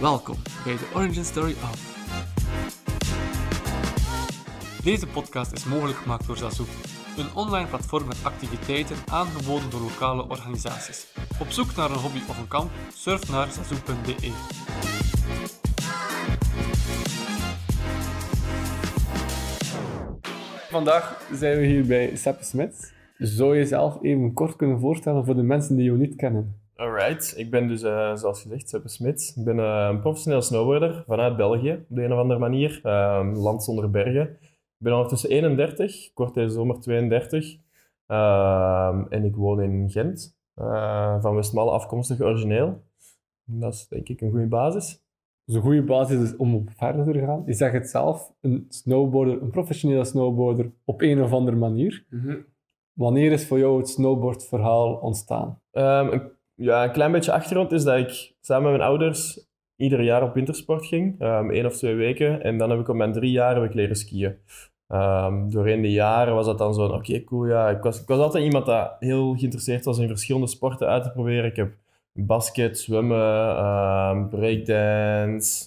Welkom bij de Origin Story of. Deze podcast is mogelijk gemaakt door Zazoek, een online platform met activiteiten aangeboden door lokale organisaties. Op zoek naar een hobby of een kamp? Surf naar zazoek.be. Vandaag zijn we hier bij Seppe Smits. Zou je jezelf even kort kunnen voorstellen voor de mensen die jou niet kennen? Alright, ik ben dus, eh, zoals gezegd, Seppe Smit. Ik ben eh, een professioneel snowboarder vanuit België, op de een of andere manier. Ehm, land zonder bergen. Ik ben ondertussen 31, kort deze zomer 32. Ehm, en ik woon in Gent, eh, van Westmalle afkomstig origineel. Dat is denk ik een goede basis. Dus een goede basis om op verder te gaan. Je zegt het zelf, een snowboarder, een professionele snowboarder, op een of andere manier. Mhm. Wanneer is voor jou het snowboardverhaal ontstaan? Ehm, ja, een klein beetje achtergrond is dat ik samen met mijn ouders ieder jaar op wintersport ging, um, één of twee weken. En dan heb ik op mijn drie jaar heb ik leren skiën. Um, doorheen de jaren was dat dan zo'n, oké, cool, ja. Ik was, ik was altijd iemand dat heel geïnteresseerd was in verschillende sporten uit te proberen. Ik heb basket, zwemmen, ehm, breakdance,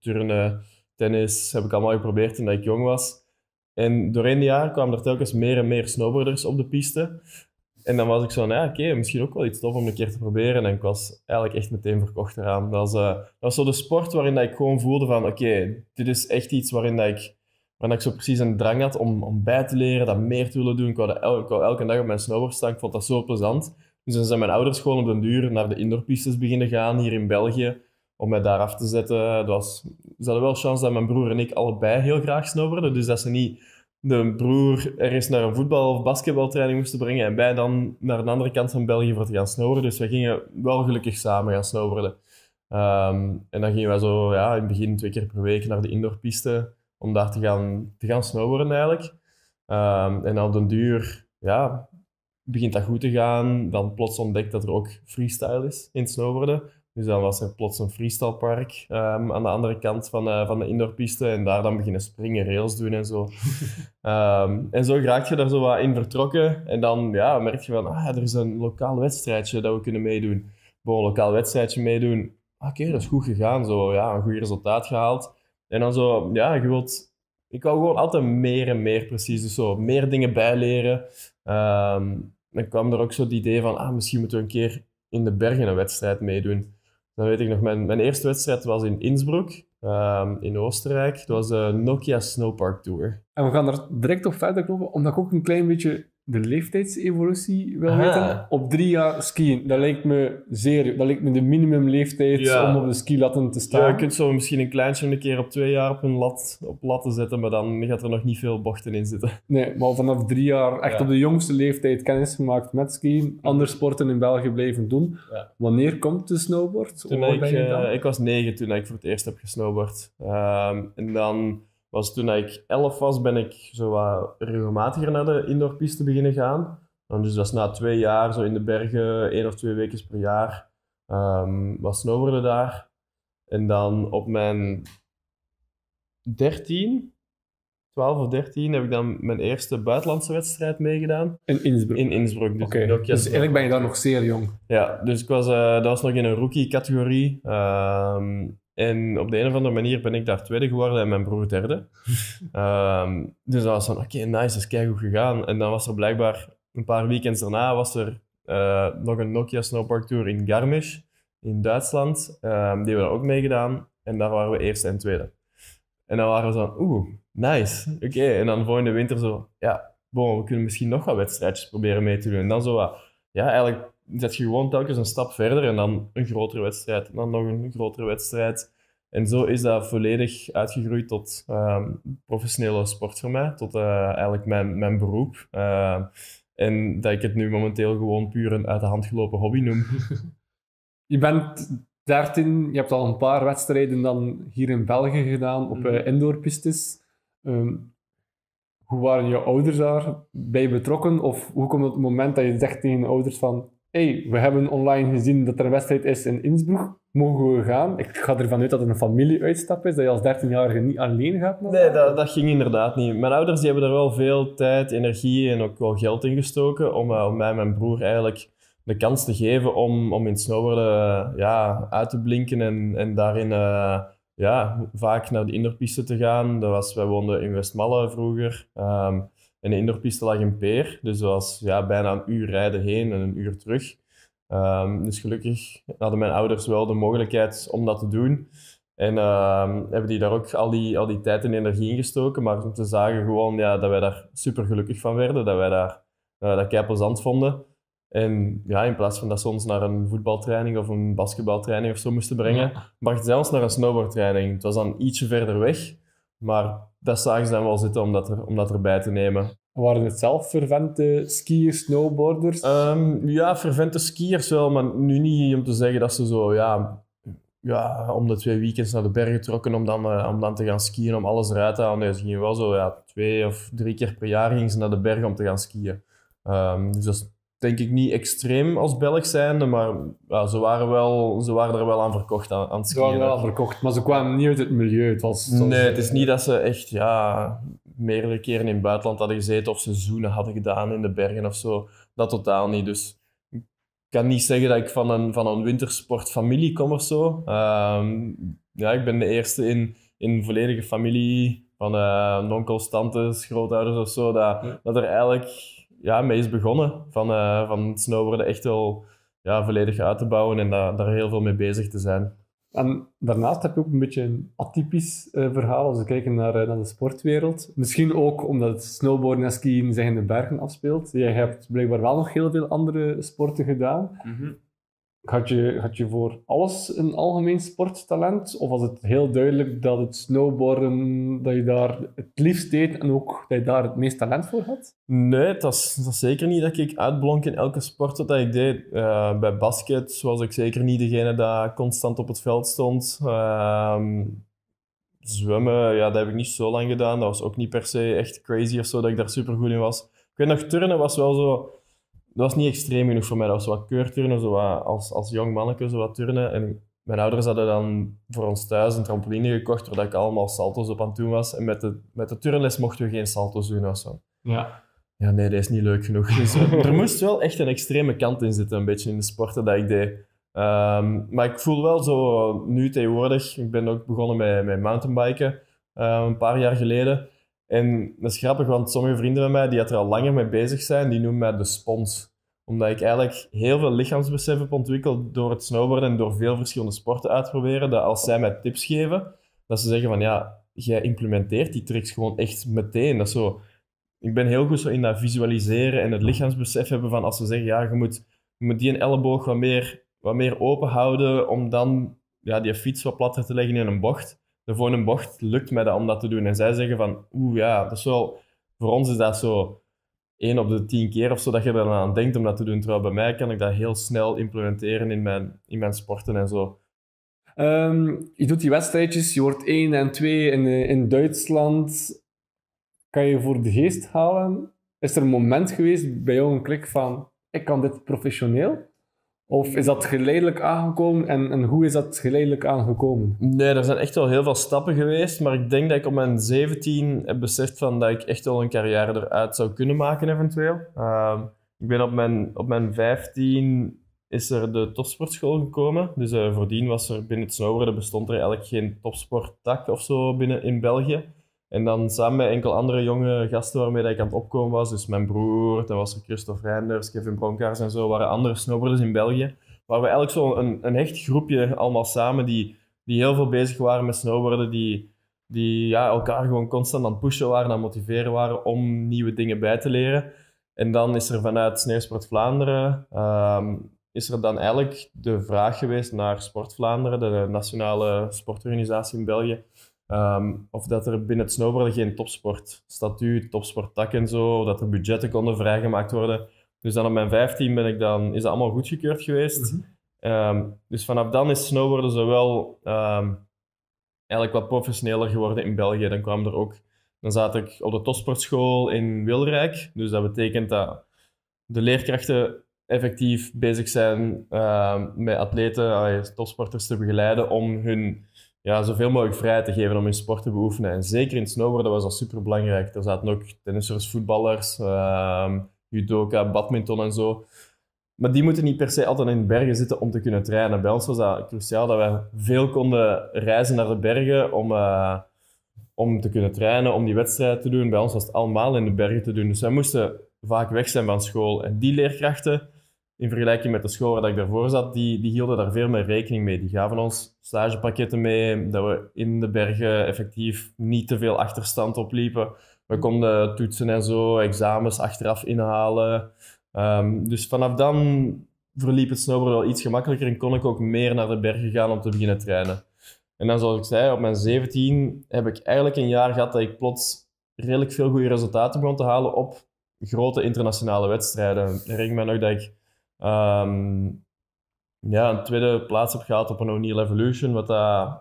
turnen, tennis, heb ik allemaal geprobeerd toen ik jong was. En doorheen de jaren kwamen er telkens meer en meer snowboarders op de piste. En dan was ik zo, nou, oké, misschien ook wel iets tof om een keer te proberen. En ik was eigenlijk echt meteen verkocht eraan. Dat was, uh, dat was zo de sport waarin dat ik gewoon voelde van, oké, dit is echt iets waarin dat ik, waarin dat ik zo precies een drang had om, om bij te leren, dat meer te willen doen. Ik wou, el, elke dag op mijn snowboard staan, ik vond dat zo plezant. Dus dan zijn mijn ouders gewoon op den duur naar de indoorpistes beginnen gaan, hier in België, om mij daar af te zetten. Dat was, ze hadden wel chance dat mijn broer en ik allebei heel graag snowboarden, dus dat ze niet de broer ergens naar een voetbal- of basketbaltraining moesten brengen en wij dan naar de andere kant van België voor te gaan snowboarden. Dus we gingen wel gelukkig samen gaan snowboarden. Ehm, en dan gingen wij zo ja, in het begin twee keer per week naar de indoorpiste om daar te gaan, te gaan snowboarden eigenlijk. Ehm, en op den duur ja, begint dat goed te gaan. Dan plots ontdekt dat er ook freestyle is in het snowboarden. Dus dan was er plots een freestylepark ehm, aan de andere kant van, eh, van de indoorpiste. En daar dan beginnen springen, rails doen en zo. Ehm, en zo raak je daar zo wat in vertrokken. En dan ja, merk je van, ah, er is een lokaal wedstrijdje dat we kunnen meedoen. een lokaal wedstrijdje meedoen. Ah, oké, dat is goed gegaan. Zo, ja, een goed resultaat gehaald. En dan zo, ja, je wilt... Ik wou gewoon altijd meer en meer precies. Dus zo, meer dingen bijleren. Ehm, dan kwam er ook zo het idee van, ah, misschien moeten we een keer in de bergen een wedstrijd meedoen. Dan weet ik nog, mijn, mijn eerste wedstrijd was in Innsbruck, ehm, in Oostenrijk. Dat was de eh, Nokia Snowpark Tour. En we gaan er direct op verder knoppen, omdat ik ook een klein beetje de leeftijdsevolutie wil weten, op drie jaar skiën. Dat lijkt me zeer... Dat lijkt me de minimumleeftijd om op de skilatten te staan. je kunt zo misschien een kleintje een keer op twee jaar op een lat, op latten zetten, maar dan gaat er nog niet veel bochten in zitten. Nee, maar vanaf drie jaar echt op de jongste leeftijd kennis gemaakt met skiën, andere sporten in België blijven doen. Wanneer komt de snowboard? Toen ik, eh, ik was negen toen ik voor het eerst heb gesnowboard. Ehm, en dan was toen ik 11 was, ben ik zo wat regelmatiger naar de indoorpiste beginnen gaan. dus dat is na twee jaar, zo in de bergen, één of twee weken per jaar, um, ehm, was snowboarden daar. En dan op mijn 13, 12 of 13 heb ik dan mijn eerste buitenlandse wedstrijd meegedaan. In Innsbruck? In Innsbruck. Dus, dus eigenlijk ben je daar nog zeer jong. Ja, dus ik was, uh, dat was nog in een rookie-categorie. Ehm, en op de een of andere manier ben ik daar tweede geworden en mijn broer derde. Ehm, dus dan was van, oké, nice, dat is keigoed gegaan. En dan was er blijkbaar, een paar weekends daarna, was er eh, nog een Nokia Snowpark Tour in Garmisch, in Duitsland. Ehm, die hebben we ook meegedaan. En daar waren we eerste en tweede. En dan waren we zo, oeh, nice, oké. En dan volgende winter zo, ja, bon, we kunnen misschien nog wat wedstrijdjes proberen mee te doen. En dan zo wat, ja, eigenlijk zet je gewoon telkens een stap verder en dan een grotere wedstrijd. En dan nog een grotere wedstrijd. En zo is dat volledig uitgegroeid tot ehm, professionele sport voor mij, tot eh, eigenlijk mijn, mijn beroep. Eh, en dat ik het nu momenteel gewoon puur een uit de hand gelopen hobby noem. Je bent 13, je hebt al een paar wedstrijden dan hier in België gedaan op mhm. eh, indoorpistes. Ehm, hoe waren je ouders daar? Bij betrokken? Of hoe komt het moment dat je zegt tegen je ouders van hey, we hebben online gezien dat er een wedstrijd is in Innsbruck, mogen we gaan? Ik ga ervan uit dat het een familieuitstap is, dat je als 13-jarige niet alleen gaat. Naar nee, dat, dat, ging inderdaad niet. Mijn ouders die hebben er wel veel tijd, energie en ook wel geld in gestoken om, eh, om mij en mijn broer eigenlijk de kans te geven om, om in het snowboarden eh, ja, uit te blinken en, en daarin eh, ja, vaak naar de innerpiste te gaan. Dat was, wij woonden in Westmalle vroeger. Ehm, in de indoorpiste lag een peer. Dus dat was ja, bijna een uur rijden heen en een uur terug. Ehm, dus gelukkig hadden mijn ouders wel de mogelijkheid om dat te doen. En ehm, hebben die daar ook al die, al die tijd en energie in gestoken. Maar ze zagen gewoon ja, dat wij daar super gelukkig van werden. Dat wij daar, dat plezant vonden. En ja, in plaats van dat ze ons naar een voetbaltraining of een basketbaltraining of zo moesten brengen, brachten zelfs naar een snowboardtraining. Het was dan ietsje verder weg. Maar dat zagen ze dan wel zitten om dat, er, om dat erbij te nemen. Waren het zelf vervente skiers, snowboarders? Ehm, ja, vervente skiers wel, maar nu niet om te zeggen dat ze zo, ja, ja om de twee weekends naar de bergen trokken om dan, eh, om dan te gaan skiën, om alles eruit te halen. Nee, ze gingen wel zo, ja, twee of drie keer per jaar gingen ze naar de bergen om te gaan skiën. Ehm, dus dat denk ik niet extreem als Belg zijnde, maar ja, ze, waren wel, ze waren er wel aan verkocht aan, aan Ze waren wel aan verkocht, maar ze kwamen niet uit het milieu. Het was, nee, het is niet dat ze echt ja, meerdere keren in het buitenland hadden gezeten of seizoenen hadden gedaan in de bergen of zo. Dat totaal niet. Dus ik kan niet zeggen dat ik van een, van een wintersportfamilie kom of zo. Ehm, ja, ik ben de eerste in, in volledige familie van uh, eh, onkels, tantes, grootouders of zo, dat, dat er eigenlijk ja, mee is begonnen. Van, eh, van snowboarden echt wel ja, volledig uit te bouwen en daar heel veel mee bezig te zijn. En daarnaast heb je ook een beetje een atypisch eh, verhaal als we kijken naar, eh, naar de sportwereld. Misschien ook omdat snowboarden en skiën zich in de bergen afspeelt. Jij hebt blijkbaar wel nog heel veel andere sporten gedaan. Mhm had je, had je voor alles een algemeen sporttalent? Of was het heel duidelijk dat het snowboarden, dat je daar het liefst deed en ook dat je daar het meest talent voor had? Nee, dat was zeker niet dat ik uitblonk in elke sport dat ik deed. Eh, bij basket was ik zeker niet degene die constant op het veld stond. Ehm, zwemmen, ja, dat heb ik niet zo lang gedaan. Dat was ook niet per se echt crazy of zo dat ik daar super goed in was. Ik weet nog, turnen was wel zo dat was niet extreem genoeg voor mij. Dat was wat keurturnen, zo wat, als, als jong manneke, zo wat turnen. En mijn ouders hadden dan voor ons thuis een trampoline gekocht, waar ik allemaal salto's op aan het doen was. En met de, met de turnles mochten we geen salto's doen of zo. Ja. Ja, nee, dat is niet leuk genoeg. Dus eh, er moest wel echt een extreme kant in zitten, een beetje in de sporten dat ik deed. Ehm, maar ik voel wel zo nu tegenwoordig, ik ben ook begonnen met, met mountainbiken eh, een paar jaar geleden. En dat is grappig, want sommige vrienden van mij die er al langer mee bezig zijn, die noemen mij de spons. Omdat ik eigenlijk heel veel lichaamsbesef heb ontwikkeld door het snowboarden en door veel verschillende sporten uit te proberen. Dat als zij mij tips geven, dat ze zeggen van ja, jij implementeert die tricks gewoon echt meteen. Dat is zo, ik ben heel goed zo in dat visualiseren en het lichaamsbesef hebben van als ze zeggen ja, je moet, die een elleboog wat meer, wat meer open houden om dan ja, die fiets wat platter te leggen in een bocht de een bocht lukt mij dat om dat te doen. En zij zeggen van, oeh ja, dat is wel, voor ons is dat zo één op de tien keer of zo dat je er aan denkt om dat te doen. Terwijl bij mij kan ik dat heel snel implementeren in mijn, in mijn sporten en zo. Ehm, je doet die wedstrijdjes, je wordt één en twee. in, in Duitsland. Kan je voor de geest halen? Is er een moment geweest bij jou een klik van: ik kan dit professioneel? Of is dat geleidelijk aangekomen en, hoe is dat geleidelijk aangekomen? Nee, er zijn echt wel heel veel stappen geweest, maar ik denk dat ik op mijn 17 heb beseft van dat ik echt wel een carrière eruit zou kunnen maken eventueel. Ehm, ik ben op mijn, op mijn 15 is er de topsportschool gekomen. Dus uh, voordien was er binnen het snowboarden bestond er eigenlijk geen topsporttak of zo binnen in België. En dan samen met enkele andere jonge gasten waarmee dat ik aan het opkomen was, dus mijn broer, dan was er Christophe Reinders, Kevin Bronkaars en zo, waren andere snowboarders in België. Waar we eigenlijk zo'n een, een hecht groepje allemaal samen, die, die heel veel bezig waren met snowboarden, die, die ja, elkaar gewoon constant aan het pushen waren, aan het motiveren waren om nieuwe dingen bij te leren. En dan is er vanuit Sneeuwsport Vlaanderen, ehm, is er dan eigenlijk de vraag geweest naar Sport Vlaanderen, de nationale sportorganisatie in België, Ehm, of dat er binnen het snowboarden geen topsportstatuut, topsporttak en zo, dat er budgetten konden vrijgemaakt worden. Dus dan op mijn 15 ben ik dan, is dat allemaal goedgekeurd geweest. Mhm. Ehm, dus vanaf dan is snowboarden zowel ehm, eigenlijk wat professioneler geworden in België. Dan kwam er ook, dan zat ik op de topsportschool in Wilrijk. Dus dat betekent dat de leerkrachten effectief bezig zijn met atleten, uh, topsporters te begeleiden om hun ja, zoveel mogelijk vrijheid te geven om in sport te beoefenen. En zeker in snowboarden was dat super belangrijk. Er zaten ook tennissers, voetballers, uh, judoka, badminton en zo. Maar die moeten niet per se altijd in de bergen zitten om te kunnen trainen. Bij ons was dat cruciaal dat wij veel konden reizen naar de bergen om, eh, om te kunnen trainen, om die wedstrijd te doen. Bij ons was het allemaal in de bergen te doen. Dus wij moesten vaak weg zijn van school. En die leerkrachten in vergelijking met de scholen dat ik daarvoor zat, die, die hielden daar veel meer rekening mee. Die gaven ons stagepakketten mee, dat we in de bergen effectief niet te veel achterstand opliepen. We konden toetsen en zo, examens achteraf inhalen. Ehm, dus vanaf dan verliep het snowboard wel iets gemakkelijker en kon ik ook meer naar de bergen gaan om te beginnen trainen. En dan, zoals ik zei, op mijn 17 heb ik eigenlijk een jaar gehad dat ik plots redelijk veel goede resultaten begon te halen op grote internationale wedstrijden. Herinner me nog dat ik Ehm, ja, een tweede plaats heb gehaald op een O'Neill Evolution, wat dat... Eh,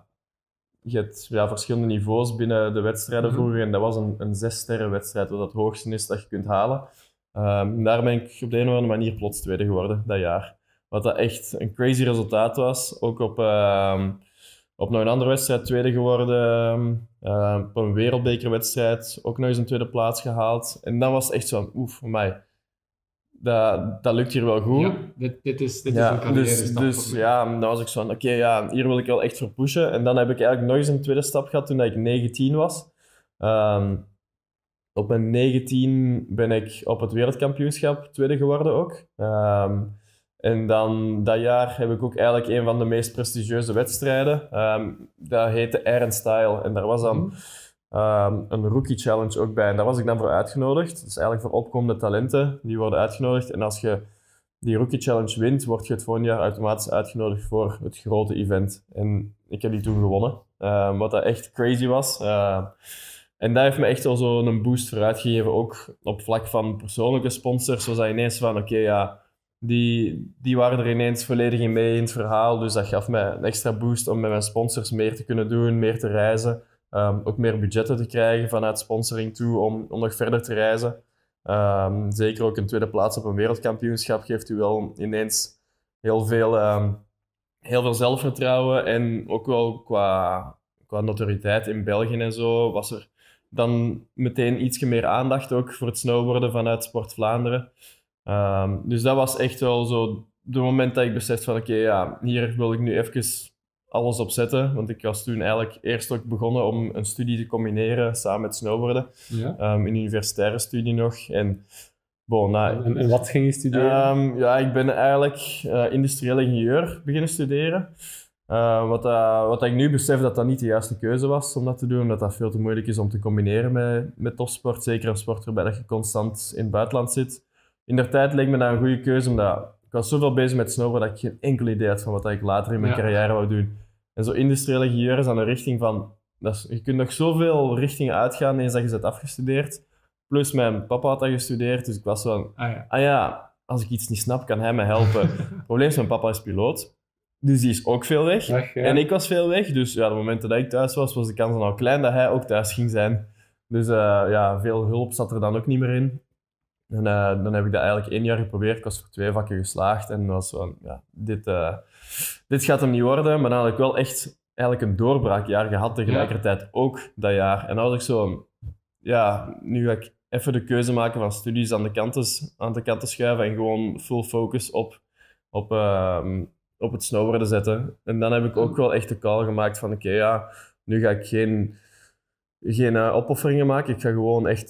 je hebt ja, verschillende niveaus binnen de wedstrijden mhm. vroeger. En dat was een, een zes-sterren wedstrijd, wat het hoogste is dat je kunt halen. Ehm, daar ben ik op de een of andere manier plots tweede geworden, dat jaar. Wat dat echt een crazy resultaat was. Ook op, ehm, op nog een andere wedstrijd tweede geworden. op een wereldbekerwedstrijd ook nog eens een tweede plaats gehaald. En dat was echt zo'n oef, voor mij dat, dat lukt hier wel goed. Ja, dit, dit is, dit is een carrière Dus, dus ja, dan was ik zo van, oké, ja, hier wil ik wel echt voor pushen. En dan heb ik eigenlijk nog eens een tweede stap gehad toen ik 19 was. Ehm, op mijn 19 ben ik op het wereldkampioenschap tweede geworden ook. Ehm, en dan dat jaar heb ik ook eigenlijk een van de meest prestigieuze wedstrijden. Ehm, dat heette Iron Style. En daar was dan... Mhm. Ehm, een rookie challenge ook bij. En daar was ik dan voor uitgenodigd. is eigenlijk voor opkomende talenten, die worden uitgenodigd. En als je die rookie challenge wint, word je het volgende jaar automatisch uitgenodigd voor het grote event. En ik heb die toen gewonnen. Ehm, wat dat echt crazy was. Uh, en dat heeft me echt wel zo'n boost vooruit gegeven. Ook op vlak van persoonlijke sponsors was dat ineens van, oké ja, die, die waren er ineens volledig in mee in het verhaal. Dus dat gaf mij een extra boost om met mijn sponsors meer te kunnen doen, meer te reizen. Ehm, ook meer budgetten te krijgen vanuit sponsoring toe om, om nog verder te reizen. Ehm, zeker ook een tweede plaats op een wereldkampioenschap geeft u wel ineens heel veel, ehm, heel veel zelfvertrouwen. En ook wel qua, qua notoriteit in België en zo was er dan meteen iets meer aandacht ook voor het snowboarden vanuit Sport Vlaanderen. dus dat was echt wel zo de moment dat ik besefte van oké, ja, hier wil ik nu even alles op zetten. Want ik was toen eigenlijk eerst ook begonnen om een studie te combineren samen met snowboarden. Ja. Ehm, een universitaire studie nog. En, nou, en, wat ging je studeren? Ehm, ja, ik ben eigenlijk uh, industrieel ingenieur beginnen studeren. Ehm, wat, eh, wat ik nu besef dat dat niet de juiste keuze was om dat te doen, omdat dat veel te moeilijk is om te combineren met, met topsport. Zeker een sport waarbij dat je constant in het buitenland zit. In der tijd leek me dat een goede keuze, omdat was zoveel bezig met snowboard dat ik geen enkel idee had van wat ik later in mijn carrière wou doen. En zo industriële geur is aan de richting van... Dat je kunt nog zoveel richtingen uitgaan eens dat je bent afgestudeerd. Plus mijn papa had dat gestudeerd, dus ik was zo ah ja. ah ja, als ik iets niet snap, kan hij me helpen. Het probleem is, mijn papa is piloot. Dus die is ook veel weg. En ik was veel weg. Dus ja, de momenten dat ik thuis was, was de kans al klein dat hij ook thuis ging zijn. Dus eh, ja, veel hulp zat er dan ook niet meer in. En eh, dan heb ik dat eigenlijk één jaar geprobeerd. Ik was voor twee vakken geslaagd. En was van, ja, dit, eh, dit gaat hem niet worden. Maar dan had ik wel echt eigenlijk een doorbraakjaar gehad tegelijkertijd ook dat jaar. En dan was ik zo, ja, nu ga ik even de keuze maken van studies aan de kant, aan de te schuiven. En gewoon full focus op, op, uh, op het snowboarden zetten. En dan heb ik ook wel echt de call gemaakt van, oké, ja, nu ga ik geen, geen eh, opofferingen maken. Ik ga gewoon echt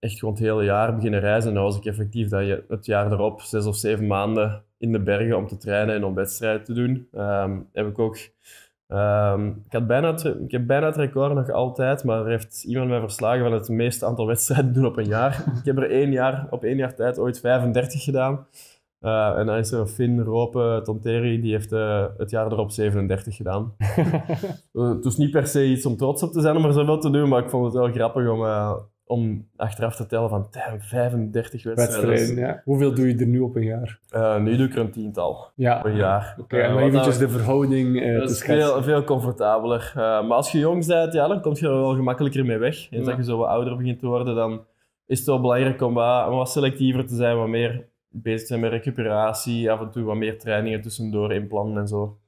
echt gewoon het hele jaar beginnen reizen. En dan was ik effectief dat je het jaar erop zes of zeven maanden in de bergen om te trainen en om wedstrijden te doen. Ehm, heb ik ook... Ehm, ik, had bijna ik heb bijna het record nog altijd, maar er heeft iemand mij verslagen van het meeste aantal wedstrijden doen op een jaar. ik heb er één jaar, op één jaar tijd ooit 35 gedaan. Eh, en dan is er Finn, Ropen Tonteri, die heeft eh, het jaar erop 37 gedaan. uh, het is niet per se iets om trots op te zijn om er zoveel te doen, maar ik vond het wel grappig om, om achteraf te tellen van 35 wedstrijden. Dus ja. Hoeveel doe je er nu op een jaar? Eh, nu doe ik er een tiental per op een jaar. Oké, maar eventjes dus de verhouding uh, Dat is veel, veel comfortabeler. Eh, maar als je jong bent, ja, dan kom je er wel gemakkelijker mee weg. En als je zo wat ouder begint te worden, dan is het wel belangrijk om wat, om wat selectiever te zijn, wat meer bezig te zijn met recuperatie, af en toe wat meer trainingen tussendoor inplannen en zo.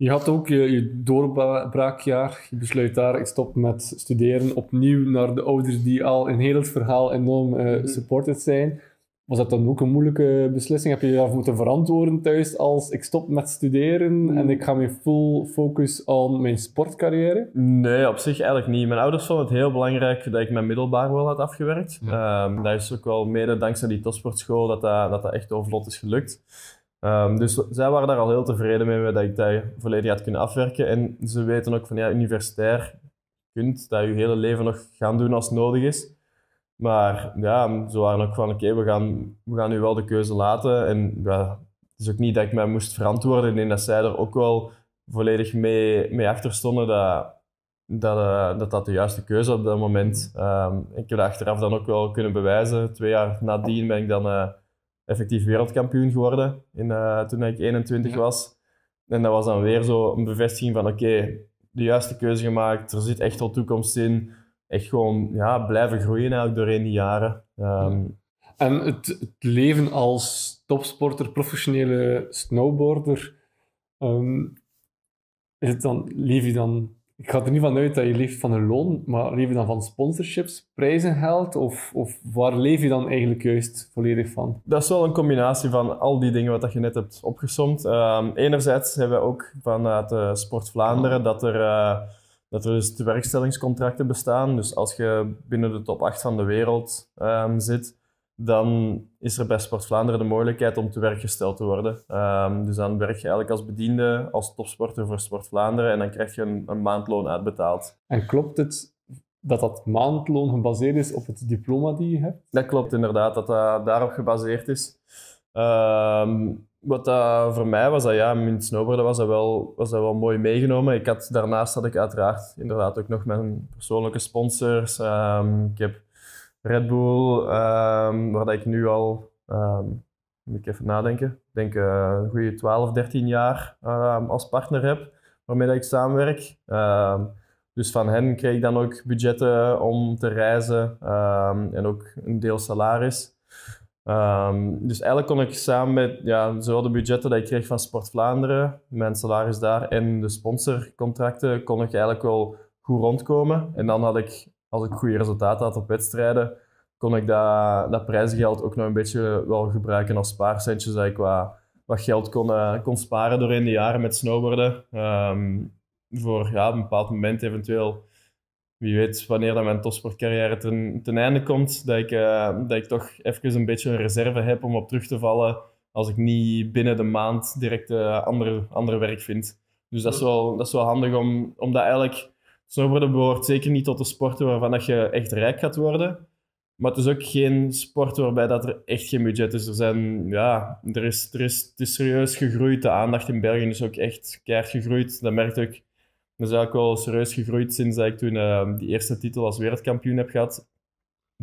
Je had ook je, doorbraakjaar. Je besluit daar, ik stop met studeren. Opnieuw naar de ouders die al in heel het verhaal enorm uh, supported zijn. Was dat dan ook een moeilijke beslissing? Heb je daarvoor moeten verantwoorden thuis als ik stop met studeren mhm. en ik ga mijn full focus op mijn sportcarrière? Nee, op zich eigenlijk niet. Mijn ouders vonden het heel belangrijk dat ik mijn middelbaar wel had afgewerkt. Ja. Ehm, dat is ook wel mede dankzij die topsportschool dat, dat, dat echt overlot is gelukt. Ehm, dus zij waren daar al heel tevreden mee dat ik dat volledig had kunnen afwerken. En ze weten ook van ja, universitair kunt dat je hele leven nog gaan doen als nodig is. Maar ja, ze waren ook van oké, we, gaan, we gaan nu wel de keuze laten. En ja, het is ook niet dat ik mij moest verantwoorden. in dat zij er ook wel volledig mee, mee achter stonden dat dat, eh, dat, dat de juiste keuze op dat moment. Um, ik heb dat achteraf dan ook wel kunnen bewijzen. Twee jaar nadien ben ik dan eh, effectief wereldkampioen geworden in, eh, toen ik 21 was. En dat was dan weer zo een bevestiging van oké, de juiste keuze gemaakt, er zit echt al toekomst in. Echt gewoon ja, blijven groeien eigenlijk doorheen die jaren. Ehm, en het, leven als topsporter, professionele snowboarder, ehm, is het dan, leef je dan ik ga er niet van uit dat je leeft van een loon, maar leef je dan van sponsorships, prijzengeld? Of, of waar leef je dan eigenlijk juist volledig van? Dat is wel een combinatie van al die dingen wat je net hebt opgesomd. Ehm, enerzijds hebben we ook vanuit Sport Vlaanderen dat er, eh, dat er dus tewerkstellingscontracten bestaan. Dus als je binnen de top 8 van de wereld ehm, zit, dan is er bij Sport Vlaanderen de mogelijkheid om te werk gesteld te worden. Ehm, dus dan werk je eigenlijk als bediende, als topsporter voor Sport Vlaanderen en dan krijg je een, een maandloon uitbetaald. En klopt het dat dat maandloon gebaseerd is op het diploma die je hebt? Dat klopt inderdaad, dat dat daarop gebaseerd is. Ehm, wat voor mij was, dat, ja, in het snowboarden was dat, wel, was dat wel mooi meegenomen. Ik had, daarnaast had ik uiteraard inderdaad ook nog mijn persoonlijke sponsors. Ehm, ik heb Red Bull, ehm, waar ik nu al, ehm, moet ik even nadenken, ik denk uh, een goede 12, 13 jaar ehm, als partner heb, waarmee ik samenwerk. dus van hen kreeg ik dan ook budgetten om te reizen en ook een deel salaris. dus eigenlijk kon ik samen met ja, zowel de budgetten dat ik kreeg van Sport Vlaanderen, mijn salaris daar en de sponsorcontracten, kon ik eigenlijk wel goed rondkomen. En dan had ik als ik goede resultaten had op wedstrijden, kon ik dat, dat prijzengeld ook nog een beetje wel gebruiken als spaarcentjes. Dat ik wat, wat geld kon, eh, kon sparen doorheen de jaren met snowboarden. Ehm, voor ja, een bepaald moment eventueel, wie weet wanneer dat mijn topsportcarrière ten, einde komt, dat ik, eh, dat ik toch even een beetje een reserve heb om op terug te vallen als ik niet binnen de maand direct uh, andere, andere werk vind. Dus dat is wel, dat is wel handig om, om dat eigenlijk Snowboarden behoort zeker niet tot de sporten waarvan dat je echt rijk gaat worden. Maar het is ook geen sport waarbij dat er echt geen budget is. Er zijn, ja, er is, er is, het is serieus gegroeid. De aandacht in België is ook echt keihard gegroeid. Dat merk ik. Dat is eigenlijk wel serieus gegroeid sinds ik toen ehm, die eerste titel als wereldkampioen heb gehad.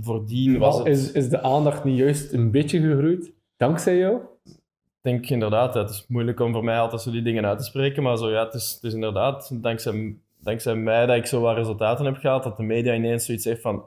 Voordien was het... Is, is de aandacht niet juist een beetje gegroeid? Dankzij jou? Ik denk inderdaad. Het is moeilijk om voor mij altijd zo die dingen uit te spreken. Maar zo, ja, het, is, het is inderdaad dankzij dankzij mij dat ik zo wat resultaten heb gehaald, dat de media ineens zoiets heeft van,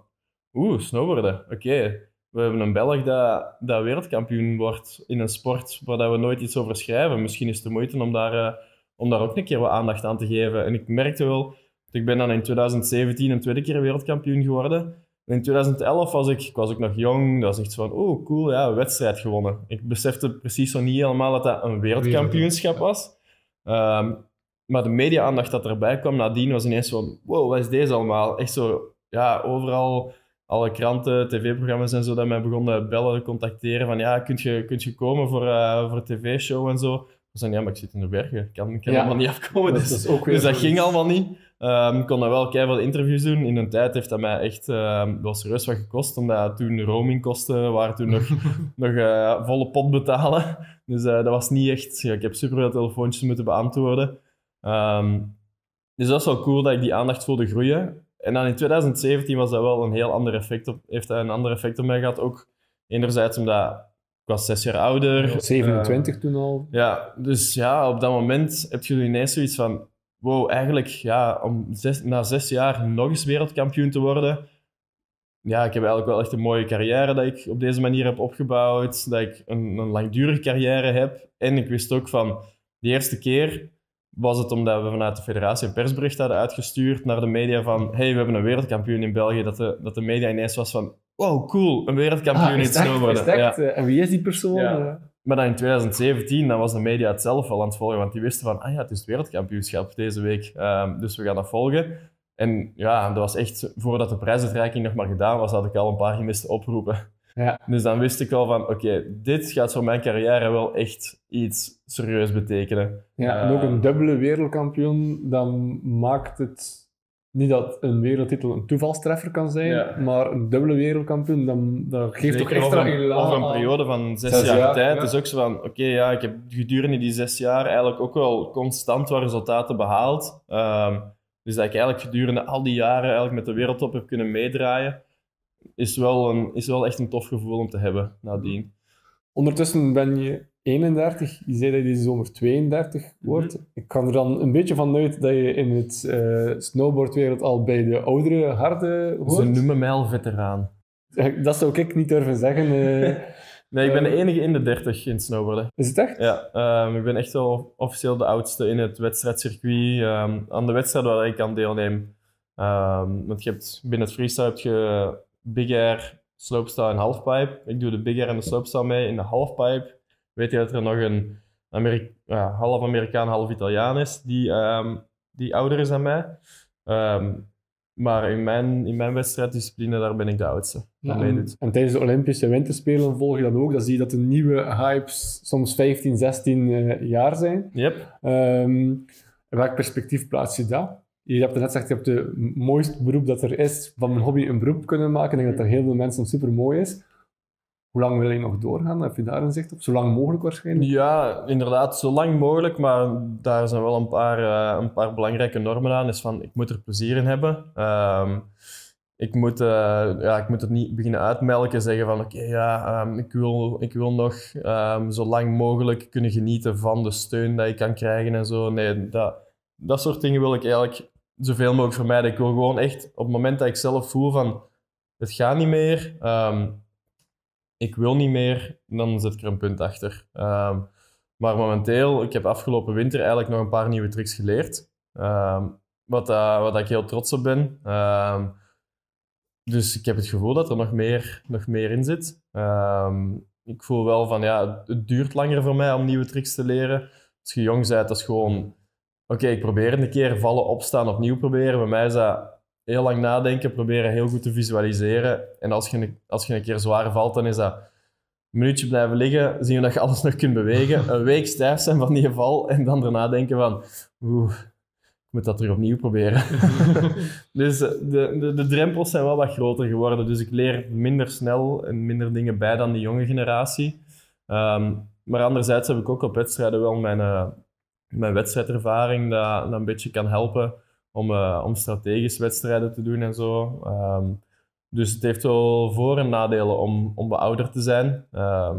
oeh, snowboarden, oké. We hebben een Belg dat, dat wereldkampioen wordt in een sport waar dat we nooit iets over schrijven. Misschien is het de moeite om daar, eh, om daar ook een keer wat aandacht aan te geven. En ik merkte wel, ik ben dan in 2017 een tweede keer wereldkampioen geworden. En in 2011 was ik, was ook nog jong, dat was echt van, oh cool, ja, wedstrijd gewonnen. Ik besefte precies zo niet helemaal dat dat een wereldkampioenschap was. Ehm, maar de media-aandacht dat erbij kwam nadien was ineens van: wow, wat is deze allemaal? Echt zo, ja, overal alle kranten, tv-programma's en zo, dat mij begonnen bellen, contacteren van ja, kunt je, kunt je komen voor, eh, voor een tv-show en zo. We zeiden ja, maar ik zit in de bergen, ik kan, kan ja, allemaal niet afkomen. dus, dus dat ging allemaal niet. Um, ik kon dan wel keihard interviews doen. In een tijd heeft dat mij echt um, wel serieus wat gekost, omdat toen roamingkosten waren toen nog, nog eh, volle pot betalen. Dus eh, dat was niet echt, ja, ik heb superveel telefoontjes moeten beantwoorden. Ehm, dus dat is wel cool dat ik die aandacht voelde groeien. En dan in 2017 was dat wel een heel ander effect op, heeft dat een ander effect op mij gehad. Ook enerzijds omdat ik was zes jaar ouder. 27 toen al. Eh, ja, dus ja, op dat moment heb je ineens zoiets van... Wow, eigenlijk ja, om na zes jaar nog eens wereldkampioen te worden... Ja, ik heb eigenlijk wel echt een mooie carrière dat ik op deze manier heb opgebouwd. Dat ik een, een langdurige carrière heb. En ik wist ook van, de eerste keer was het omdat we vanuit de federatie een persbericht hadden uitgestuurd naar de media van hey, we hebben een wereldkampioen in België, dat de, dat de media ineens was van wow, cool, een wereldkampioen ah, in snowboarden. Ja. Eh, en wie is die persoon? Eh, maar dan in 2017 dan was de media het zelf al aan het volgen, want die wisten van ah ja, het is het wereldkampioenschap deze week, ehm, dus we gaan dat volgen. En ja, dat was echt, voordat de prijsuitreiking nog maar gedaan was, had ik al een paar gemiste oproepen. Ja. Dus dan wist ik wel van, oké, dit gaat voor mijn carrière wel echt iets serieus betekenen. Ja, en eh, ook een dubbele wereldkampioen, dan maakt het niet dat een wereldtitel een toevalstreffer kan zijn, maar een dubbele wereldkampioen, dan, dat geeft toch extra een, Over een periode van zes, jaar, tijd ja. is ook zo van, oké, ja, ik heb gedurende die zes jaar eigenlijk ook wel constant wat resultaten behaald. Ehm, dus dat ik eigenlijk gedurende al die jaren eigenlijk met de wereldtop heb kunnen meedraaien is wel, een, is wel echt een tof gevoel om te hebben nadien. Ondertussen ben je 31, je zei dat je deze zomer 32 mhm. wordt. Ik kan er dan een beetje van uit dat je in het eh, snowboardwereld al bij de oudere harde hoort. Ze noemen mij al veteraan. Eh, dat zou ik niet durven zeggen. Eh. nee, ik ben de enige in de 30 in snowboarden. Is het echt? Ja, ehm, ik ben echt wel officieel de oudste in het wedstrijdcircuit. Um, aan de wedstrijd waar ik aan deelneem. Ehm, want je hebt binnen het freestyle heb je big air, slopestyle en halfpipe. Ik doe de big air en de slopestyle mee. In de halfpipe weet je dat er nog een half Amerikaan, half Italiaan is, die, ehm, die ouder is dan mij. Ehm, maar in mijn, in mijn wedstrijddiscipline, daar ben ik de oudste. en, dus. en, tijdens de Olympische Winterspelen volg je dat ook. Dan zie je dat de nieuwe hypes soms 15, 16 eh, jaar zijn. Yep. Ehm, welk perspectief plaats je daar? je hebt net gezegd, je hebt het mooiste beroep dat er is, van mijn hobby een beroep kunnen maken. Ik denk dat er heel veel mensen super mooi is. Hoe lang wil je nog doorgaan? Heb je daar een zicht op? Zo lang mogelijk waarschijnlijk? Ja, inderdaad, zo lang mogelijk. Maar daar zijn wel een paar, eh, een paar belangrijke normen aan. Is dus van, ik moet er plezier in hebben. Ehm, ik, moet, eh, ja, ik moet het niet beginnen uitmelken. Zeggen van, oké, ja, ehm, ik, wil, ik wil nog um, zo lang mogelijk kunnen genieten van de steun dat ik kan krijgen en zo. Nee, dat, dat soort dingen wil ik eigenlijk zoveel mogelijk vermijden. Ik wil gewoon echt op het moment dat ik zelf voel van het gaat niet meer, ehm, ik wil niet meer, dan zet ik er een punt achter. Ehm, maar momenteel, ik heb afgelopen winter eigenlijk nog een paar nieuwe tricks geleerd. Um, wat, eh, wat ik heel trots op ben. dus ik heb het gevoel dat er nog meer, nog meer in zit. ik voel wel van ja, het duurt langer voor mij om nieuwe tricks te leren. Als je jong bent, dat is gewoon oké, ik probeer een keer, vallen, opstaan, opnieuw proberen. Bij mij is dat heel lang nadenken, proberen heel goed te visualiseren. En als je, als je een keer zwaar valt, dan is dat een minuutje blijven liggen, zien we dat je alles nog kunt bewegen. Een week stijf zijn van die val en dan daarna denken van, oeh, ik moet dat er opnieuw proberen. dus de, de, de drempels zijn wel wat groter geworden, dus ik leer minder snel en minder dingen bij dan die jonge generatie. Ehm, maar anderzijds heb ik ook op wedstrijden wel mijn, eh, mijn wedstrijdervaring dat, dat een beetje kan helpen om, uh, om strategisch wedstrijden te doen en zo. Ehm, dus het heeft wel voor- en nadelen om, om ouder te zijn. Ehm,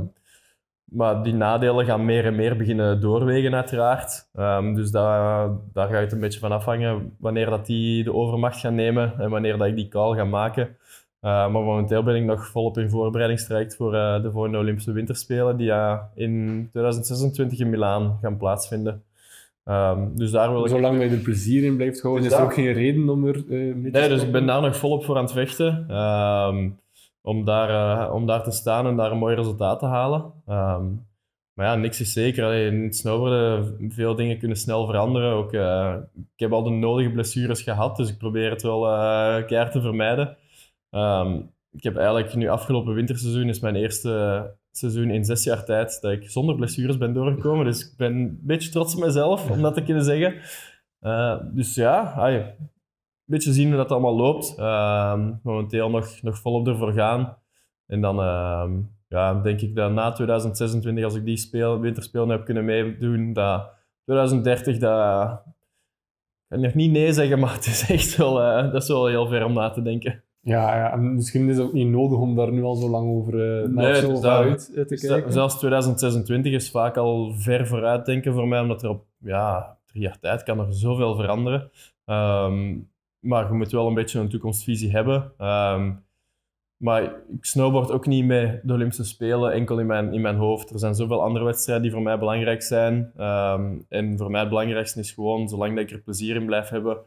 maar die nadelen gaan meer en meer beginnen doorwegen, uiteraard. Ehm, dus daar, daar ga ik het een beetje van afhangen wanneer dat die de overmacht gaan nemen en wanneer dat ik die call ga maken. Eh, maar momenteel ben ik nog volop in voorbereidingstraject voor eh, de volgende Olympische Winterspelen, die in 2026 in Milaan gaan plaatsvinden. Ehm, dus daar wil Zolang ik... je er plezier in blijft houden, dus is er ook geen reden om er uh, mee te Nee, dus ik ben daar nog volop voor aan het vechten. Ehm, om, daar, eh, om daar te staan en daar een mooi resultaat te halen. Ehm, maar ja, niks is zeker. alleen in het snowboarden, veel dingen kunnen snel veranderen. Ook, eh, ik heb al de nodige blessures gehad, dus ik probeer het wel keihard te vermijden. ik heb eigenlijk nu afgelopen winterseizoen is mijn eerste seizoen in zes jaar tijd dat ik zonder blessures ben doorgekomen. Dus ik ben een beetje trots op mezelf om dat te kunnen zeggen. Eh, dus ja, ai, een beetje zien hoe dat allemaal loopt. Ehm, momenteel nog, nog volop ervoor gaan. En dan ehm, ja, denk ik dat na 2026, als ik die speel, winterspelen heb kunnen meedoen, dat 2030 dat, ik kan nog niet nee zeggen, maar het is echt wel, eh, dat is wel heel ver om na te denken. Ja, ja, en misschien is het ook niet nodig om daar nu al zo lang over, uh, zo uit te kijken. Zelfs 2026 is vaak al ver vooruit denken voor mij, omdat er op ja, drie jaar tijd kan er zoveel veranderen. Ehm, maar je moet wel een beetje een toekomstvisie hebben. Ehm, maar ik snowboard ook niet mee de Olympische Spelen, enkel in mijn, in mijn hoofd. Er zijn zoveel andere wedstrijden die voor mij belangrijk zijn. Ehm, en voor mij het belangrijkste is gewoon, zolang dat ik er plezier in blijf hebben,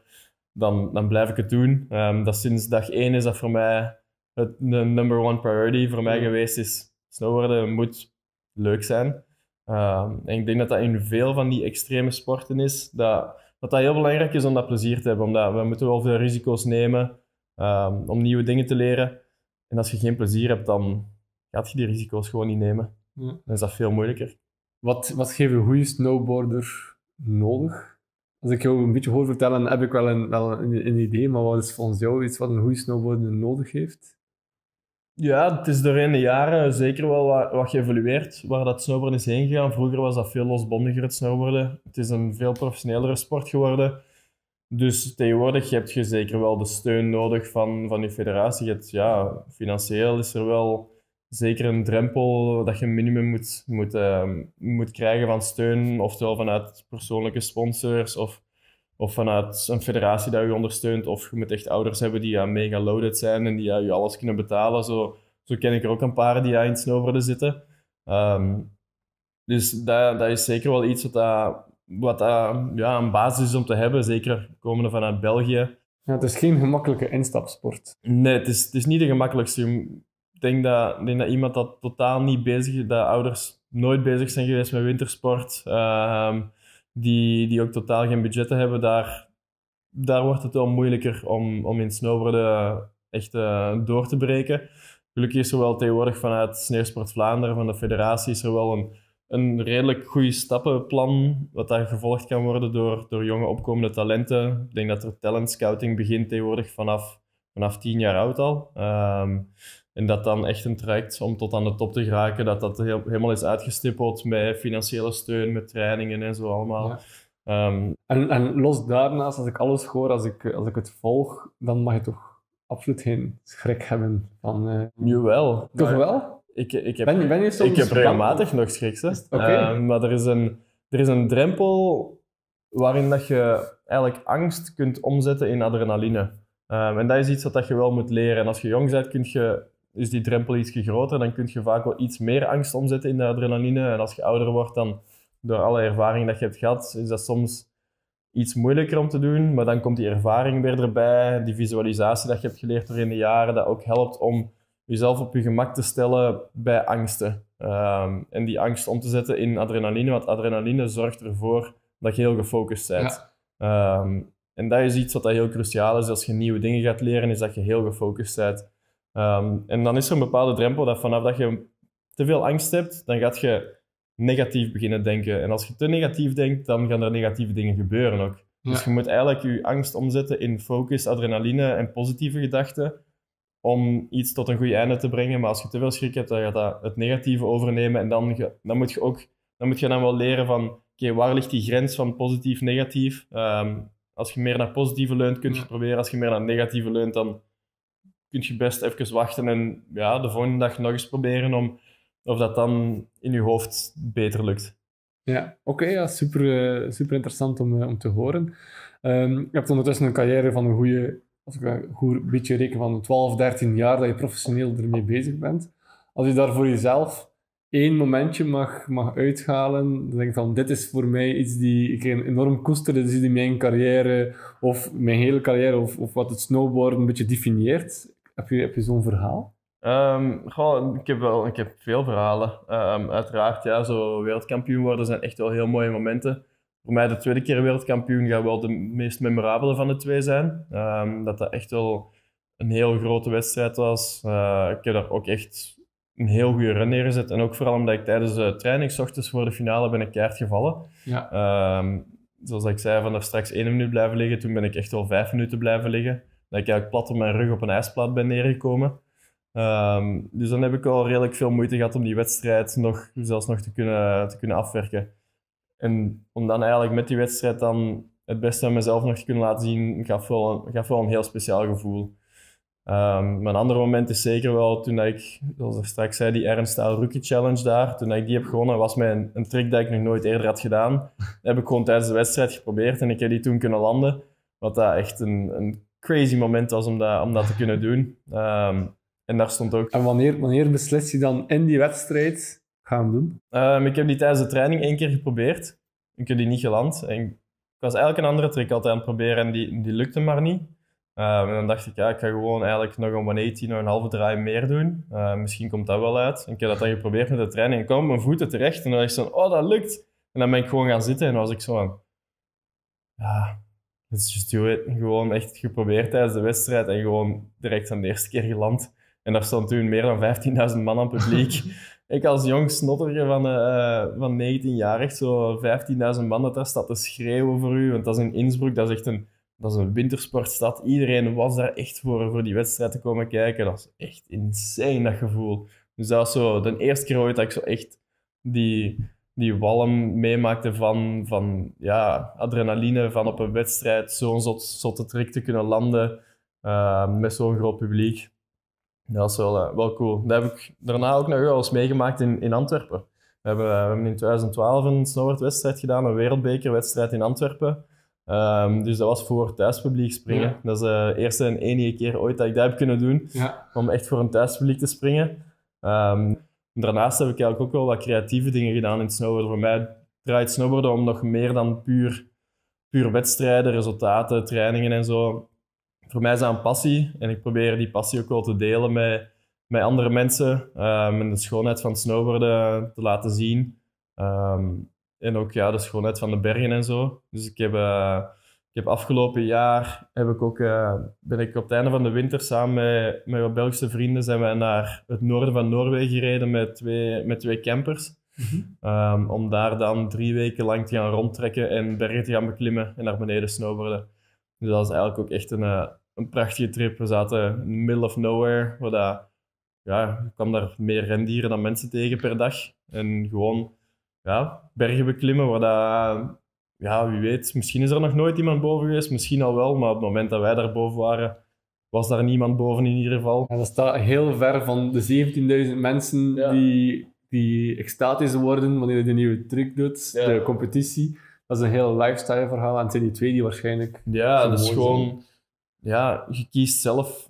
dan, dan blijf ik het doen. Um, dat sinds dag één is dat voor mij het, de number one priority voor mij geweest is. Snowboarden moet leuk zijn. Ehm, en ik denk dat dat in veel van die extreme sporten is. Dat, dat dat heel belangrijk is om dat plezier te hebben. Omdat we moeten wel veel risico's nemen ehm, om nieuwe dingen te leren. En als je geen plezier hebt, dan gaat je die risico's gewoon niet nemen. Dan is dat veel moeilijker. Wat, wat geeft een goede snowboarder nodig? als ik jou een beetje hoor vertellen, heb ik wel een, wel een, idee. Maar wat is volgens jou iets wat een goede snowboarder nodig heeft? Ja, het is doorheen de jaren zeker wel wat, geëvolueerd waar dat snowboarden is heen gegaan. Vroeger was dat veel losbondiger het snowboarden. Het is een veel professionelere sport geworden. Dus tegenwoordig heb je zeker wel de steun nodig van, van je federatie. ja, financieel is er wel zeker een drempel dat je minimum moet, moet, ehm, moet krijgen van steun, oftewel vanuit persoonlijke sponsors of, of vanuit een federatie dat u ondersteunt, of je moet echt ouders hebben die mega loaded zijn en die ja, je alles kunnen betalen. Zo, zo ken ik er ook een paar die aan in snowboarden zitten. Ehm, dus dat, dat is zeker wel iets wat, dat, eh, wat eh, ja, een basis is om te hebben, zeker komende vanuit België. Ja, het is geen gemakkelijke instapsport. Nee, het is, het is niet de gemakkelijkste denk dat, denk dat iemand dat totaal niet bezig is, dat ouders nooit bezig zijn geweest met wintersport, ehm, die, die ook totaal geen budgetten hebben, daar, daar wordt het wel moeilijker om, om in snowboarden echt eh, door te breken. Gelukkig is er wel tegenwoordig vanuit Sneersport Vlaanderen, van de federatie, is er wel een, een redelijk goede stappenplan, wat daar gevolgd kan worden door, door jonge opkomende talenten. Ik denk dat er talent scouting begint tegenwoordig vanaf, vanaf tien jaar oud al. Ehm, en dat dan echt een traject om tot aan de top te geraken, dat dat helemaal is uitgestippeld met financiële steun, met trainingen en zo allemaal. Ehm, en, en, los daarnaast, als ik alles hoor, als ik, als ik het volg, dan mag je toch absoluut geen schrik hebben van... Uh... Nu wel. Toch wel? Ik, ik heb, ben, ben je soms ik heb regelmatig nog schrik, hè. Ehm, maar er is, een, er is een drempel waarin dat je eigenlijk angst kunt omzetten in adrenaline. Ehm, en dat is iets wat dat je wel moet leren. En als je jong bent, kun je is die drempel iets groter. Dan kun je vaak wel iets meer angst omzetten in de adrenaline. En als je ouder wordt, dan door alle ervaring dat je hebt gehad, is dat soms iets moeilijker om te doen. Maar dan komt die ervaring weer erbij. Die visualisatie dat je hebt geleerd door in de jaren, dat ook helpt om jezelf op je gemak te stellen bij angsten. Ehm, en die angst om te zetten in adrenaline, want adrenaline zorgt ervoor dat je heel gefocust bent. Ehm, en dat is iets wat dat heel cruciaal is als je nieuwe dingen gaat leren, is dat je heel gefocust bent. Ehm, en dan is er een bepaalde drempel dat vanaf dat je te veel angst hebt, dan gaat je negatief beginnen denken. En als je te negatief denkt, dan gaan er negatieve dingen gebeuren ook. Dus je moet eigenlijk je angst omzetten in focus, adrenaline en positieve gedachten om iets tot een goed einde te brengen. Maar als je te veel schrik hebt, dan gaat dat het negatieve overnemen. En dan, dan moet je ook dan moet je dan wel leren van, oké, waar ligt die grens van positief-negatief? Ehm, als je meer naar positieve leunt, kun je proberen. Als je meer naar negatieve leunt, dan kun je best even wachten en ja, de volgende dag nog eens proberen om, of dat dan in je hoofd beter lukt. Ja, oké, ja, super, eh, super interessant om, eh, om te horen. Ehm, je hebt ondertussen een carrière van een goede, als ik een beetje reken, van 12, 13 jaar dat je professioneel ermee bezig bent. Als je daar voor jezelf één momentje mag, mag uithalen, dan denk ik van, dit is voor mij iets die ik enorm koester, dit is iets die mijn carrière, of mijn hele carrière, of, of wat het snowboard een beetje definieert. Heb je, heb je zo'n verhaal? Um, ik, heb wel, ik heb veel verhalen. Ehm, uiteraard, ja, zo wereldkampioen worden zijn echt wel heel mooie momenten. Voor mij de tweede keer wereldkampioen gaat wel de meest memorabele van de twee zijn. Ehm, dat dat echt wel een heel grote wedstrijd was. Eh, ik heb daar ook echt een heel goede run neergezet. En ook vooral omdat ik tijdens de training, ochtends voor de finale, ben ik keihard gevallen. Ja. zoals ik zei, vanaf straks één minuut blijven liggen. Toen ben ik echt wel vijf minuten blijven liggen dat ik eigenlijk plat op mijn rug op een ijsplaat ben neergekomen. Ehm, dus dan heb ik al redelijk veel moeite gehad om die wedstrijd nog, zelfs nog te kunnen, te kunnen afwerken. En om dan eigenlijk met die wedstrijd dan het beste aan mezelf nog te kunnen laten zien, gaf wel, gaf wel een heel speciaal gevoel. Um, ehm, mijn andere moment is zeker wel toen ik, zoals ik straks zei, die Ernst Rookie Challenge daar, toen ik die heb gewonnen, was mijn een, trick dat ik nog nooit eerder had gedaan. Dat heb ik gewoon tijdens de wedstrijd geprobeerd en ik heb die toen kunnen landen. Wat daar echt een, een crazy moment was om dat, te kunnen doen. Ehm, en daar stond ook... En wanneer, wanneer hij je dan in die wedstrijd, gaan doen? Ehm, ik heb die tijdens de training één keer geprobeerd. Ik heb die niet geland. En ik, was eigenlijk een andere trick altijd aan het proberen en die, die lukte maar niet. Ehm, en dan dacht ik, ja, ik ga gewoon eigenlijk nog een 180, nog een halve draai meer doen. misschien komt dat wel uit. En ik heb dat dan geprobeerd met de training. Ik kwam mijn voeten terecht en dan dacht ik zo, oh, dat lukt. En dan ben ik gewoon gaan zitten en was ik zo van, ja, dus Justu gewoon echt geprobeerd tijdens de wedstrijd en gewoon direct aan de eerste keer geland. En daar stond toen meer dan 15.000 man aan publiek. ik als jong snotterje van, uh, van 19 jaar, echt zo 15.000 man dat daar staat te schreeuwen voor u. Want dat is in Innsbruck, dat is echt een, dat is een wintersportstad. Iedereen was daar echt voor, voor die wedstrijd te komen kijken. Dat is echt insane, dat gevoel. Dus dat was zo de eerste keer ooit dat ik zo echt die die walm meemaakte van, van ja, adrenaline, van op een wedstrijd zo'n zot, zotte trick te kunnen landen eh, met zo'n groot publiek. Dat is wel, eh, wel cool. Dat heb ik daarna ook nog wel eens meegemaakt in, in Antwerpen. We hebben, eh, we hebben in 2012 een snowboardwedstrijd gedaan, een wereldbekerwedstrijd in Antwerpen. Ehm, dus dat was voor thuispubliek springen. Dat is de eerste en enige keer ooit dat ik dat heb kunnen doen, ja. om echt voor een thuispubliek te springen. Ehm, daarnaast heb ik eigenlijk ook wel wat creatieve dingen gedaan in het snowboarden. Voor mij draait snowboarden om nog meer dan puur, puur wedstrijden, resultaten, trainingen en zo. Voor mij is dat een passie en ik probeer die passie ook wel te delen met, met andere mensen. Um, de schoonheid van snowboarden te laten zien. Ehm, en ook ja, de schoonheid van de bergen en zo. Dus ik heb... Eh, ik heb afgelopen jaar heb ik ook, eh, ben ik op het einde van de winter samen met, mijn wat Belgische vrienden zijn we naar het noorden van Noorwegen gereden met twee, met twee campers. Mhm. Ehm, om daar dan drie weken lang te gaan rondtrekken en bergen te gaan beklimmen en naar beneden snowboarden. Dus dat was eigenlijk ook echt een, eh, een prachtige trip. We zaten in the middle of nowhere, waar dat, ja, kwam daar meer rendieren dan mensen tegen per dag. En gewoon ja, bergen beklimmen, waar dat ja, wie weet, misschien is er nog nooit iemand boven geweest, misschien al wel, maar op het moment dat wij daar boven waren, was daar niemand boven in ieder geval. En dat staat heel ver van de 17.000 mensen die, die extatisch worden wanneer je de nieuwe truc doet, de competitie. Dat is een heel lifestyle verhaal en het zijn die twee die waarschijnlijk. Ja, dus gewoon. Ja, je kiest zelf 100%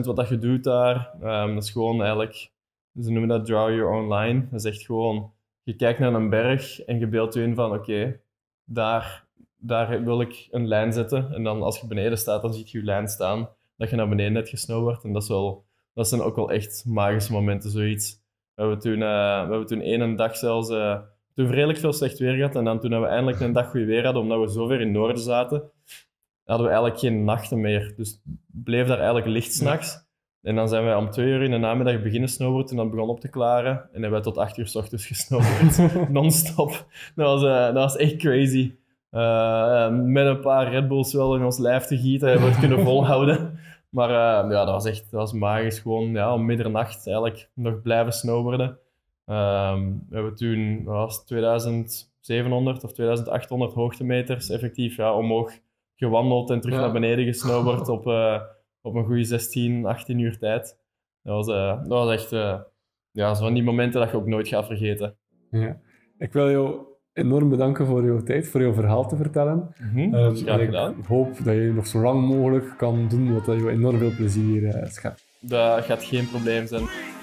wat dat je doet daar. Ehm, dat is gewoon eigenlijk. Ze noemen dat draw your own line. Dat is echt gewoon. Je kijkt naar een berg en je beeldt je in van: oké, daar, daar wil ik een lijn zetten. En dan als je beneden staat, dan zie je je lijn staan. Dat je naar beneden net gesnauwd wordt. En dat, is wel, dat zijn ook wel echt magische momenten, zoiets. We hebben toen, eh, we hebben toen één dag zelfs... Uh, toen redelijk veel slecht weer gehad. En dan toen we eindelijk een dag goed weer hadden, omdat we zo ver in het noorden zaten, hadden we eigenlijk geen nachten meer. Dus bleef daar eigenlijk licht s'nachts. En dan zijn wij om twee uur in de namiddag beginnen snowboarden en dat begon op te klaren. En hebben we tot acht uur s ochtends gesnowboard, non-stop. Dat was, eh, dat was echt crazy. Eh, met een paar Red Bulls wel in ons lijf te gieten, hebben we het kunnen volhouden. Maar eh, ja, dat was echt dat was magisch. Gewoon ja, om middernacht eigenlijk nog blijven snowboarden. Ehm, we hebben toen was 2700 of 2800 hoogtemeters effectief ja, omhoog gewandeld en terug naar beneden gesnowboard op op een goede 16, 18 uur tijd. Dat was, eh, dat was echt uh, ja, van die momenten dat je ook nooit gaat vergeten. Ja. Ik wil jou enorm bedanken voor jouw tijd, voor jouw verhaal te vertellen. Mhm, ehm, ik hoop dat je nog zo lang mogelijk kan doen wat je enorm veel plezier uh, Dat gaat geen probleem zijn.